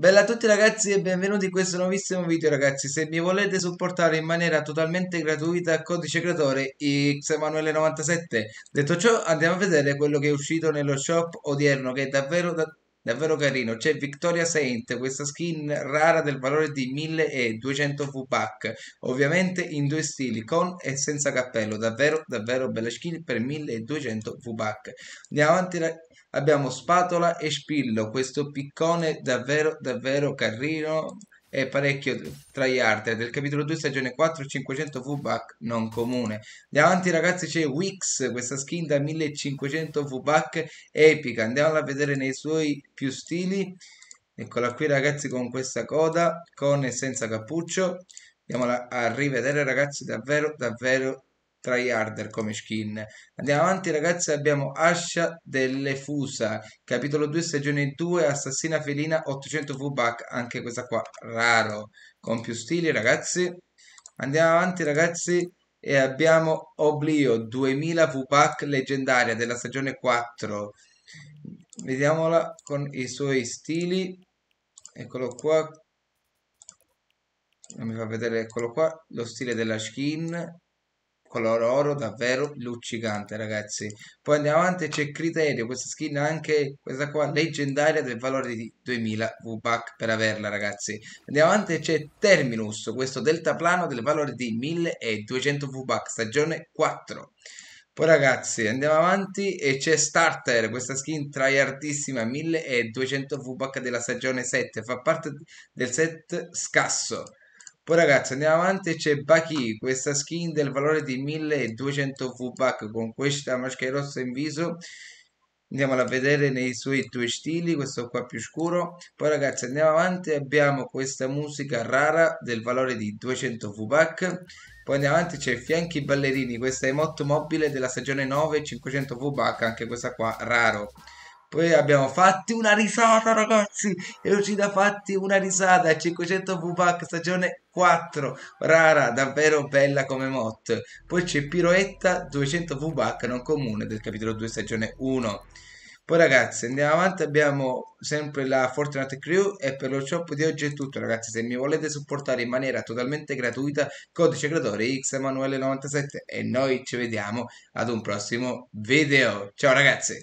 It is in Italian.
Bella a tutti ragazzi e benvenuti in questo nuovissimo video ragazzi Se mi volete supportare in maniera totalmente gratuita codice creatore xemanuele97 Detto ciò andiamo a vedere quello che è uscito nello shop odierno che è davvero da Davvero carino. C'è Victoria Saint, questa skin rara del valore di 1200 e 200 VPAC. Ovviamente in due stili, con e senza cappello. Davvero, davvero bella skin per 1200 VPAC. Andiamo avanti. Abbiamo Spatola e Spillo, questo piccone davvero, davvero carino e parecchio tryhard del capitolo 2 stagione 4 500 VBAC non comune davanti ragazzi c'è Wix questa skin da 1500 VBAC epica andiamola a vedere nei suoi più stili eccola qui ragazzi con questa coda con e senza cappuccio andiamola a rivedere ragazzi davvero davvero tryharder come skin. Andiamo avanti, ragazzi. Abbiamo Ascia delle Fusa, capitolo 2, stagione 2, Assassina Felina 800 VBAC. Anche questa qua, raro, con più stili, ragazzi. Andiamo avanti, ragazzi. E abbiamo Oblio 2000 VBAC leggendaria della stagione 4. Vediamola con i suoi stili. Eccolo qua. Non mi fa vedere, eccolo qua. Lo stile della skin color oro davvero luccicante ragazzi poi andiamo avanti c'è criterio questa skin anche questa qua leggendaria del valore di 2000 V-Buck per averla ragazzi andiamo avanti c'è Terminus questo deltaplano del valore di 1200 V-Buck stagione 4 poi ragazzi andiamo avanti e c'è Starter, questa skin tryhardissima 1200 V-Buck della stagione 7, fa parte del set scasso. Poi ragazzi andiamo avanti, c'è Baki, questa skin del valore di 1200 VBAC con questa maschera rossa in viso. Andiamola a vedere nei suoi due stili, questo qua più scuro. Poi ragazzi andiamo avanti, abbiamo questa musica rara del valore di 200 VBAC. Poi andiamo avanti, c'è Fianchi Ballerini, questa emote mobile della stagione 9, 500 VBAC, anche questa qua, raro. Poi abbiamo fatti una risata, ragazzi. È uscita fatti una risata. 500 v pack stagione 4. Rara, davvero bella come mod. Poi c'è Piroetta 200 v pack non comune del capitolo 2 stagione 1. Poi ragazzi andiamo avanti, abbiamo sempre la Fortnite Crew e per lo shop di oggi è tutto ragazzi, se mi volete supportare in maniera totalmente gratuita, codice creatore xemanuele97 e noi ci vediamo ad un prossimo video, ciao ragazzi!